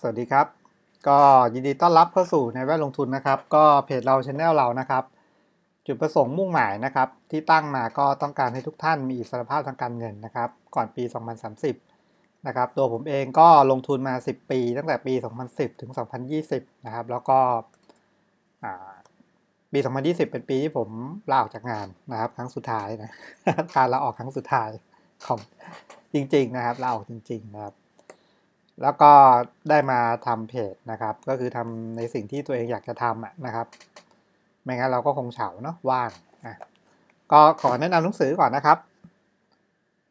สวัสดีครับ ก็ยินดีต้อนรับเข้าสู่ในแวดลงทุนนะครับ ก็เพจเราชแนลเรานะครับ จุดประสงค์มุ่งหมายนะครับที่ตั้งมาก็ต้องการให้ทุกท่านมีอิสรภาพทางการเงินนะครับ ก่อนปี 2030 นะครับ ตัวผมเองก็ลงทุนมา 10 ปีตั้งแต่ปี 2010 ถึง 2020 นะครับ แล้วก็ปี 2020 เป็นปีที่ผมลาออกจากงานนะครับครั้งสุดท้ายนะการลาออกครั้งสุดท้ายของจริงๆนะครับลาออกจริงๆ นะครับแล้วก็ได้มาทำเพจนะครับ ก็คือทำในสิ่งที่ตัวเองอยากจะทำนะครับไม่งั้นเราก็คงเฉาเนาะว่างอ่ะก็ขอแนะนำหนังสือก่อนนะครับ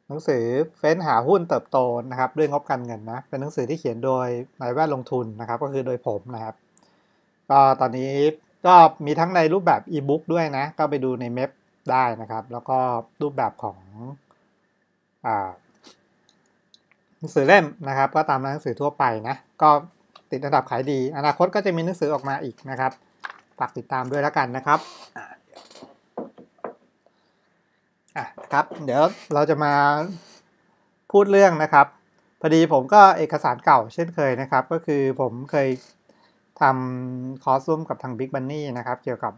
หนังสือเฟ้นหาหุ้นเติบโตนะครับด้วยงบการเงินนะเป็นหนังสือที่เขียนโดยนายแวดลงทุนนะครับ ก็คือโดยผมนะครับ ก็ตอนนี้ก็มีทั้งในรูปแบบอีบุ๊กด้วยนะก็ไปดูในเมพได้นะครับแล้วก็รูปแบบของ อ่านังสือเล่มนะครับก็ตามหนังสือทั่วไปนะ ก็ติดอันดับขายดี อนาคตก็จะมีหนังสือออกมาอีกนะครับ ฝากติดตามด้วยแล้วกันนะครับอ่ะครับ เดี๋ยวเราจะมาพูดเรื่องนะครับ พอดีผมก็เอกสารเก่าเช่นเคยนะครับ ก็คือผมเคยทำคอร์สร่วมกับทาง Big Bunny นะครับเกี่ยวกับ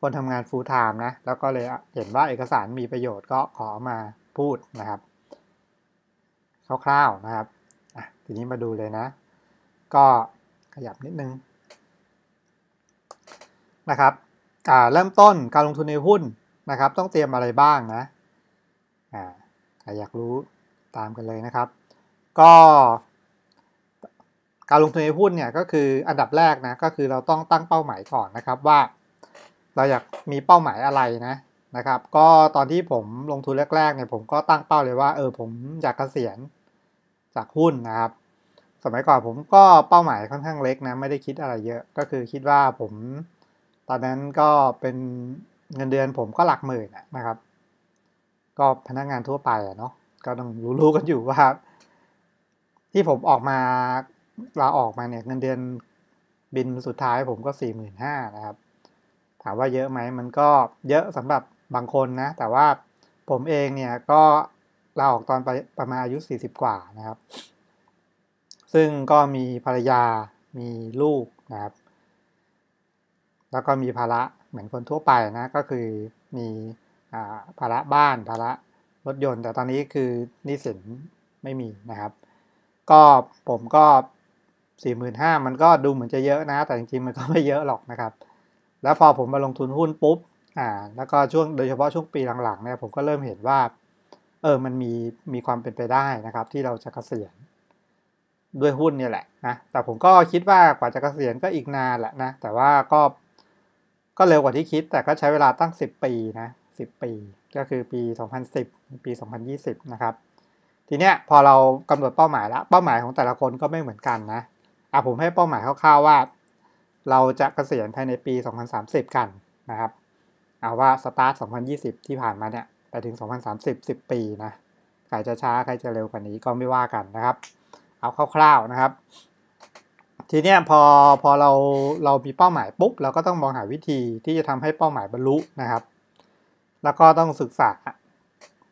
คนทำงาน full time นะแล้วก็เลยเห็นว่าเอกสารมีประโยชน์ก็ขอมาพูดนะครับคร่าวๆ นะครับ ทีนี้มาดูเลยนะ ก็ขยับนิดนึงนะครับเริ่มต้นการลงทุนในหุ้นนะครับ ต้องเตรียมอะไรบ้างนะใครอยากรู้ตามกันเลยนะครับ ก็ การลงทุนในหุ้นเนี่ยก็คืออันดับแรกนะก็คือเราต้องตั้งเป้าหมายก่อนนะครับว่าเราอยากมีเป้าหมายอะไรนะนะครับก็ตอนที่ผมลงทุนแรกๆเนี่ยผมก็ตั้งเป้าเลยว่าเออผม อยากเกษียณจากหุ้นนะครับ สมัยก่อนผมก็เป้า หมายค่อนข้างเล็กนะไม่ได้คิดอะไรเยอะก็คือคิดว่าผม ตอนนั้นก็เป็นเงินเดือนผมก็หลัก หมื่นนะครับ ก็พนักงงานทั่วไปอะเนาะก็ต้องรู้ๆกันอยู่ว่า ที่ผมออกมาลาออกมาเนี่ยเงินเดือนบินสุดท้ายผมก็สี่หมื่นห้านะครับถามว่าเยอะไหมมันก็เยอะสำหรับบางคนนะแต่ว่าผมเองเนี่ยก็ลาออกตอนปประมาณอายุ 40 กว่านะครับ ซึ่งก็มีภรรยามีลูกนะครับ แล้วก็มีภาระเหมือนคนทั่วไปนะก็คือมีภาระบ้านภาระรถยนต์แต่ตอนนี้คือนิสินไม่มีนะครับ ก็ผมก็ 4 5 0 0ามันก็ดูเหมือนจะเยอะนะ แต่จริงๆมันก็ไม่เยอะหรอกนะครับ แล้วพอผมมาลงทุนหุ้นปุ๊บอ่าแล้วก็ช่วงโดยเฉพาะช่วงปีหลังๆเนี่ยผมก็เริ่มเห็นว่า เออมันมีมีความเป็นไปได้นะครับ ที่เราจะกะเกษียณด้วยหุ้นเนี่ยแหละนะแต่ผมก็คิดว่ากว่าจะกะเกษียณก็อีกนานแหละนะแต่ว่าก็ก็เร็วกว่าที่คิด แต่ก็ใช้เวลาตั้ง 10 ปีนะสิปีก็คือปี 2010 ปี 2020 นะครับ ทีเนี้ยพอเรากำหนดเป้าหมายแล้ว เป้าหมายของแต่ละคนก็ไม่เหมือนกันนะอ่ะผมให้เป้าหมายคร่าวๆว่า เราจะกะเกษียณภายในปี 2030 กันนะครับเอาว่าสตาร์ท2020 ที่ผ่านมาเนี่ย ไปถึง 2030 10ปีนะ ใครจะช้าใครจะเร็วกว่านี้ก็ไม่ว่ากันนะครับ เอาคร่าวๆนะครับ ทีเนี้ยพอพอเราเรามีเป้าหมายปุ๊บเราก็ต้องมองหาวิธีที่จะทำให้เป้าหมายบรรลุ นะครับ แล้วก็ต้องศึกษา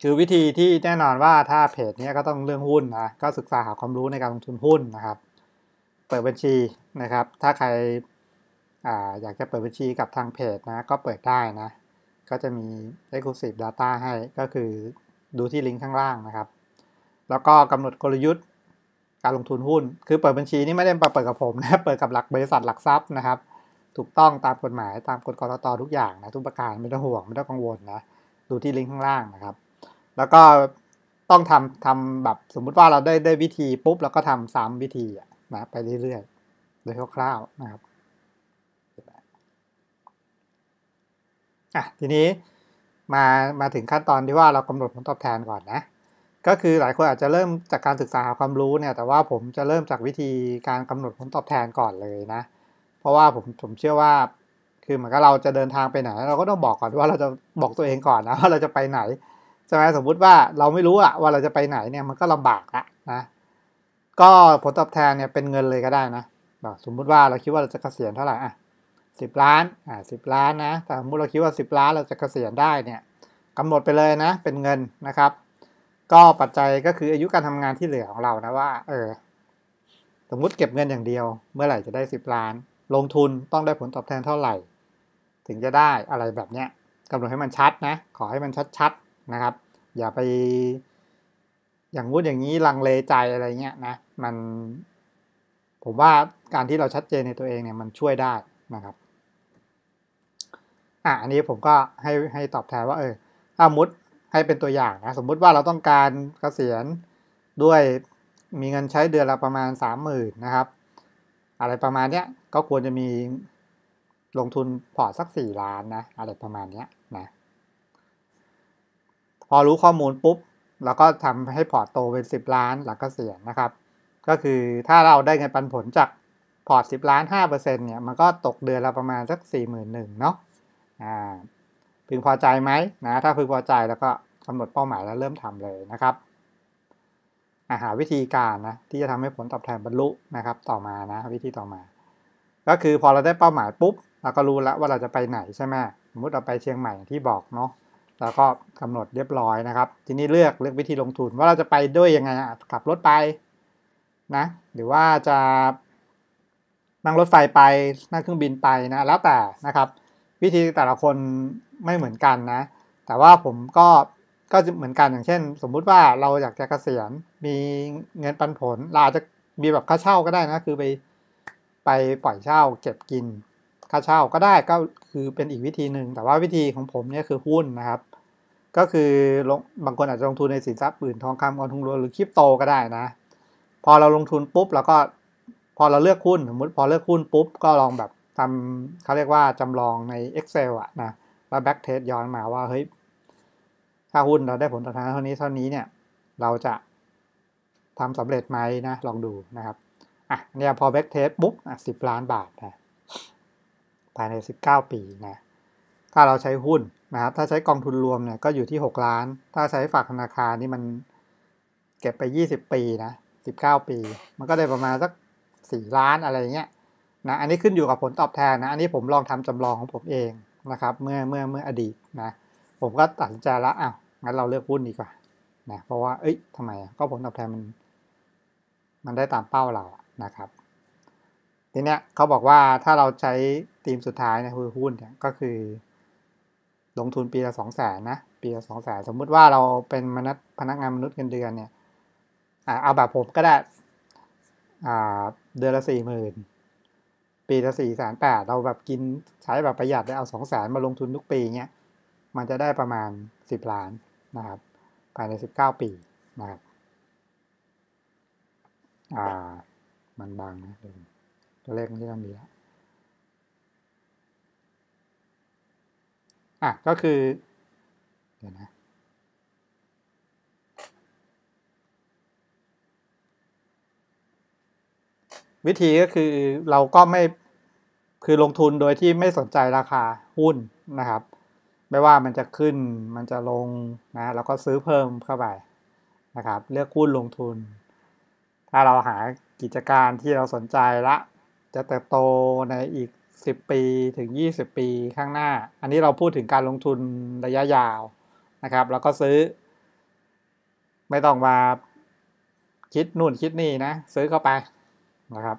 คือวิธีที่แน่นอนว่าถ้าเพจนี้ก็ต้องเรื่องหุ้นนะ ก็ศึกษาหาความรู้ในการลงทุนหุ้นนะครับ เปิดบัญชีนะครับ ถ้าใครออยากจะเปิดบัญชีกับทางเพจนะ ก็เปิดได้นะก็จะมี Exclusive Data ให้ ก็คือดูที่ลิงก์ข้างล่างนะครับ แล้วก็กำหนดกลยุทธ์ การลงทุนหุ้น คือเปิดบัญชีนี่ไม่ได้มาเปิดกับผมนะเปิดกับหลักบริษัทหลักทรัพย์นะครับ ถูกต้องตามกฎหมายตามกฎกรตทุกอย่างนะทุกประการไม่ต้องห่วงไม่ต้องกังวลนะ ดูที่ลิงก์ข้างล่างนะครับ แล้วก็ต้องทำทำแบบสมมุติว่าเราได้ได้วิธีปุ๊บเราก็ทำซ้ำวิธีนะไปเรื่อยๆ โดยคร่าวๆนะครับอ่ะทีนี้มามาถึงขั้นตอนที่ว่าเรากำหนดผลตอบแทนก่อนนะก็คือหลายคนอาจจะเริ่มจากการศึกษาหาความรู้เนี่ยแต่ว่าผมจะเริ่มจากวิธีการกำหนดผลตอบแทนก่อนเลยนะ เพราะว่าผมผมเชื่อว่า คือเหมือนกับเราจะเดินทางไปไหน เราก็ต้องบอกก่อนว่าเราจะบอกตัวเองก่อนนะว่าเราจะไปไหน ใช่ไหมสมมุติว่าเราไม่รู้อะว่าเราจะไปไหนเนี่ยมันก็ลำบากละนะก็ผลตอบแทนเนี่ยเป็นเงินเลยก็ได้นะสมมุติว่าเราคิดว่าเราจะเกษียณเท่าไหร่อะสิบล้านอ่าสิบล้านนะแต่สมมติเราคิดว่าสิบล้านเราจะเกษียณได้เนี่ยกำหนดไปเลยนะ เป็นเงินนะครับ ก็ปัจจัยก็คืออายุการทำงานที่เหลือของเรานะว่า เออ สมมติเก็บเงินอย่างเดียว เมื่อไหร่จะได้สิบล้าน ลงทุนต้องได้ผลตอบแทนเท่าไหร่ ถึงจะได้อะไรแบบเนี้ยกำหนดให้มันชัดนะ ขอให้มันชัดๆนะครับ อย่าไป อย่างงู้นอย่างนี้ลังเลใจอะไรเงี้ยนะ มัน ผมว่าการที่เราชัดเจนในตัวเองเนี่ยมันช่วยได้นะครับอ่ะ อันนี้ผมก็ให้ให้ตอบแทนว่าเออถ้ามุดให้เป็นตัวอย่างนะ สมมุติว่าเราต้องการกเกษียณด้วยมีเงินใช้เดือนละประมาณ 3 0 0 0่นนะครับ อะไรประมาณเนี้ย ก็ควรจะมีลงทุนพอร์ตสัก4ล้านนะอะไรประมาณเนี้ยนะ พอรู้ข้อมูลปุ๊บ เราก็ทำให้พอร์ตโตเป็น10 ล้านหลังเกษียณนะครับ ก็คือถ้าเราได้เงินปันผลจากพอร์ต 10 ล้าน5%เนี่ยมันก็ตกเดือนละประมาณสัก41,000เนาะพึงพอใจไหมนะ ถ้าพึงพอใจแล้วก็กำหนดเป้าหมายแล้วเริ่มทำเลยนะครับหาวิธีการนะ ที่จะทำให้ผลตอบแทนบรรลุนะครับ ต่อมานะ วิธีต่อมา ก็คือพอเราได้เป้าหมายปุ๊บเราก็รู้แล้วว่าเราจะไปไหนใช่ไหมสมมติเราไปเชียงใหม่ที่บอกเนาะแล้วก็กำหนดเรียบร้อยนะครับ ทีนี้เลือกเลือกวิธีลงทุนว่าเราจะไปด้วยยังไงขับรถไปนะ หรือว่าจะ นั่งรถไฟไปนั่งเครื่องบินไปนะแล้วแต่นะครับวิธีแต่ละคนไม่เหมือนกันนะ แต่ว่าผมก็ก็เหมือนกันอย่างเช่น สมมุติว่าเราอยากจะเกษียณมีเงินปันผลเราอาจจะมีแบบค่าเช่าก็ได้นะคือไปไปปล่อยเช่าเก็บกินค่าเช่าก็ได้ก็คือเป็นอีกวิธีหนึ่งแต่ว่าวิธีของผมเนี่ยคือหุ้นนะครับ ก็คือลงบางคนอาจจะลงทุนในสินทรัพย์อื่นทองคำกองทุนรวมหรือคริปโตก็ได้นะ พอเราลงทุนปุ๊บเราก็พอเราเลือกหุ้นสมมติพอเลือกหุ้นปุ๊บก็ลองแบบทำเขาเรียกว่า จำลองใน Excel อะนะแล้วแบ็กเทสย้อนมาว่าเฮ้ย ถ้าหุ้นเราได้ผลตอบแทนเท่านี้เท่านี้เนี่ย เราจะทำสำเร็จไหมนะ ลองดูนะครับ อ่ะเนี่ยพอแบ็กเทสปุ๊บ อ่ะสิบล้านบาทนะภายใน 19 ปีนะ ถ้าเราใช้หุ้นนะครับ ถ้าใช้กองทุนรวมเนี่ย ก็อยู่ที่ 6 ล้าน ถ้าใช้ฝากธนาคารนี่มันเก็บไป 20 ปีนะ 19 ปี มันก็ได้ประมาณสัก 4 ล้านอะไรเงี้ยนะอันนี้ขึ้นอยู่กับผลตอบแทนนะ อันนี้ผมลองทำจำลองของผมเองนะครับ เมื่อเมื่อเมื่ออดีตนะผมก็ตัดสินใจละอ้าวงั้นเราเลือกหุ้นดีกว่านะเพราะว่าเอ้ยทำไมก็ผลตอบแทนมัน มันได้ตามเป้าเรานะครับทีเนี้ยเขาบอกว่าถ้าเราใช้ธีมสุดท้ายนะคือหุ้นเนี่ยก็คือลงทุนปีละสองแสนนะปีละสองแสนสมมุติว่าเราเป็นมนั์พนักงานมนุษย์เงินเดือนเนี่ยเอาแบบผมก็ได้เดือนละสี่หมื่นปีละสี่แสนแปดเราแบบกินใช้แบบประหยัดได้เอาสองแสนมาลงทุนทุกปีเงี้ย มันจะได้ประมาณสิบล้านนะครับภายในสิบเก้าปีนะครับ อ่า มันบางนะตัวเลขมันที่ต้องมีแล้วอ่ะ ก็คือ เดี๋ยวนะ วิธีก็คือเราก็ไม่คือลงทุนโดยที่ไม่สนใจราคา หุ้นนะครับ ไม่ว่ามันจะขึ้นมันจะลงนะ แล้วก็ซื้อเพิ่มเข้าไปนะครับ เลือกหุ้นลงทุน ถ้าเราหากิจการที่เราสนใจละ จะเติบโตในอีก10ปีถึง20ปีข้างหน้า อันนี้เราพูดถึงการลงทุนระยะยาวนะครับแล้วก็ซื้อ ไม่ต้องมา คิดนู่นคิดนี่นะ ซื้อเข้าไปนะครับ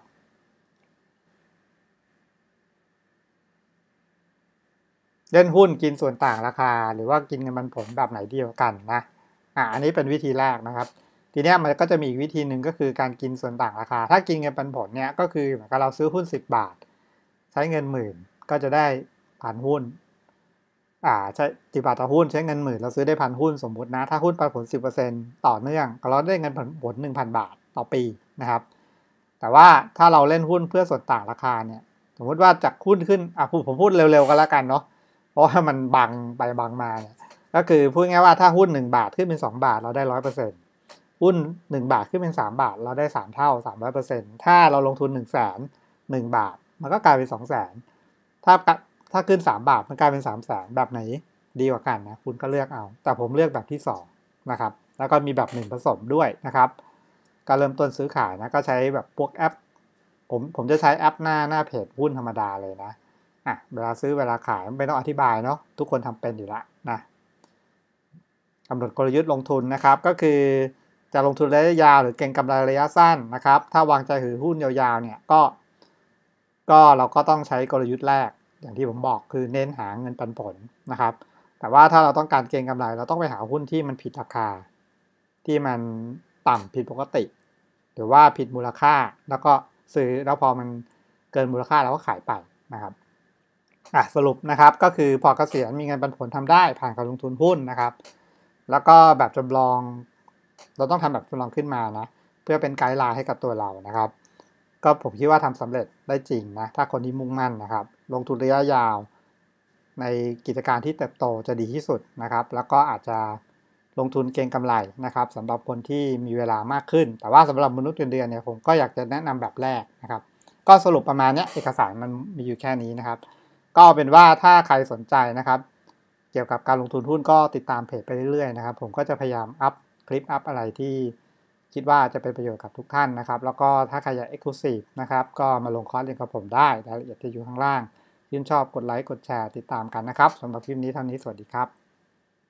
เล่นหุ้นกินส่วนต่างราคา หรือว่ากินเงินปันผลแบบไหนเดียวกันนะ อ่า อันนี้เป็นวิธีแรกนะครับ ทีนี้มันก็จะมีอีกวิธีหนึ่งก็คือการกินส่วนต่างราคา ถ้ากินเงินปันผลเนี่ย ก็คือเหมือนกับเราซื้อหุ้น 10 บาท ใช้เงินหมื่นก็จะได้พันหุ้น อ่าใช้สิบาทต่อหุ้นใช้เงินหมื่นเราซื้อได้พันหุ้นสมมตินะถ้าหุ้นปันผล 10%ต่อเนื่องเราได้เงินผลหนึ่งพันบาทต่อปีนะครับ แต่ว่าถ้าเราเล่นหุ้นเพื่อส่วนต่างราคาเนี่ยสมมติว่าจากหุ้นขึ้นอ่ะผมพูดเร็วๆกันแล้วกันเนาะเพราะว่ามันบังไปบังมาเนี่ย ก็คือพูดง่ายว่าถ้าหุ้น 1 บาทขึ้นเป็น 2 บาทเราได้ร้อยเปอร์เซ็นต์หุ้น 1 บาทขึ้นเป็น 3 บาท เราได้ 3 เท่า 300เปอร์เซ็นต์ถ้าเราลงทุน1นึ่งแสนหนึ่งบาทมันก็กลายเป็น2องแสนถ้าถ้าขึ้น 3 บาทมันกลายเป็น3ามแสนแบบไหน ดีกว่ากันนะคุณก็เลือกเอา แต่ผมเลือกแบบที่2นะครับ แล้วก็มีแบบหนึ่งผสมด้วยนะครับ การเริ่มต้นซื้อขายนะก็ใช้แบบพวกแอป ผมผมจะใช้แอปหน้าหน้าเพจหุ้นธรรมดาเลยนะอ่ะเวลาซื้อเวลาขายไม่ต้องอธิบายเนาะทุกคนทำเป็นอยู่ละนะกำหนดกลยุทธ์ลงทุนนะครับก็คือ จะลงทุนระยะยาวหรือเก็งกำไรระยะสั้นนะครับ ถ้าวางใจถือหุ้นยาวๆ เนี่ยก็ ก็เราก็ต้องใช้กลยุทธ์แรก อย่างที่ผมบอกคือเน้นหาเงินปันผลนะครับ แต่ว่าถ้าเราต้องการเก็งกำไร เราต้องไปหาหุ้นที่มันผิดราคา ที่มันต่ำผิดปกติ หรือว่าผิดมูลค่า แล้วก็ซื้อแล้วพอมันเกินมูลค่าเราก็ขายไปนะครับอ่ะสรุปนะครับก็คือพอเกษียณมีเงินปันผลทำได้ ผ่านการลงทุนหุ้นนะครับ แล้วก็แบบจำลอง เราต้องทำแบบจำลองขึ้นมานะเพื่อเป็นไกด์ไลน์ให้กับตัวเรานะครับ ก็ผมคิดว่าทำสำเร็จได้จริงนะ ถ้าคนที่มุ่งมั่นนะครับ ลงทุนระยะยาว ในกิจการที่เติบโตจะดีที่สุดนะครับ แล้วก็อาจจะลงทุนเก็งกำไรนะครับสำหรับคนที่มีเวลามากขึ้น แต่ว่าสำหรับมนุษย์เดือนเดือนเนี่ยผมก็อยากจะแนะนำแบบแรกนะครับ ก็สรุปประมาณนี้เอกสารมันมีอยู่แค่นี้นะครับก็เป็นว่าถ้าใครสนใจนะครับ เกี่ยวกับการลงทุนหุ้นก็ติดตามเพจไปเรื่อยๆนะครับผมก็จะพยายามอัพคลิปอัพอะไรที่คิดว่าจะเป็นประโยชน์กับทุกท่านนะครับ แล้วก็ถ้าใครอยากเอ็กซ์คลูซีฟนะครับก็มาลงคอร์สเรียนกับผมได้รายละเอียดจะอยู่ข้างล่างยินชอบกดไลค์กดแชร์ติดตามกันนะครับสำหรับคลิปนี้เท่านี้สวัสดีครับ